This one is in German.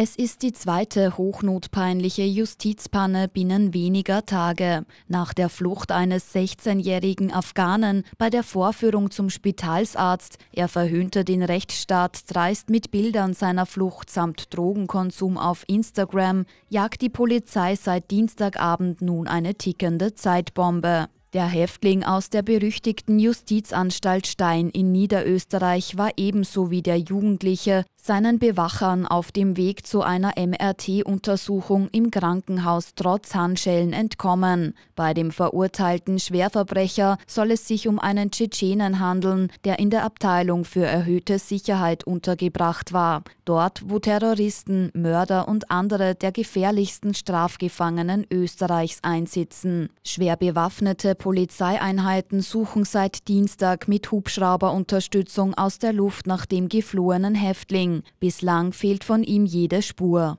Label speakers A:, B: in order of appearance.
A: Es ist die zweite hochnotpeinliche Justizpanne binnen weniger Tage. Nach der Flucht eines 16-jährigen Afghanen bei der Vorführung zum Spitalsarzt, er verhöhnte den Rechtsstaat dreist mit Bildern seiner Flucht samt Drogenkonsum auf Instagram, jagt die Polizei seit Dienstagabend nun eine tickende Zeitbombe. Der Häftling aus der berüchtigten Justizanstalt Stein in Niederösterreich war ebenso wie der Jugendliche, seinen Bewachern auf dem Weg zu einer MRT-Untersuchung im Krankenhaus trotz Handschellen entkommen. Bei dem verurteilten Schwerverbrecher soll es sich um einen Tschetschenen handeln, der in der Abteilung für erhöhte Sicherheit untergebracht war. Dort, wo Terroristen, Mörder und andere der gefährlichsten Strafgefangenen Österreichs einsitzen. Schwer bewaffnete Polizeieinheiten suchen seit Dienstag mit Hubschrauberunterstützung aus der Luft nach dem geflohenen Häftling. Bislang fehlt von ihm jede Spur.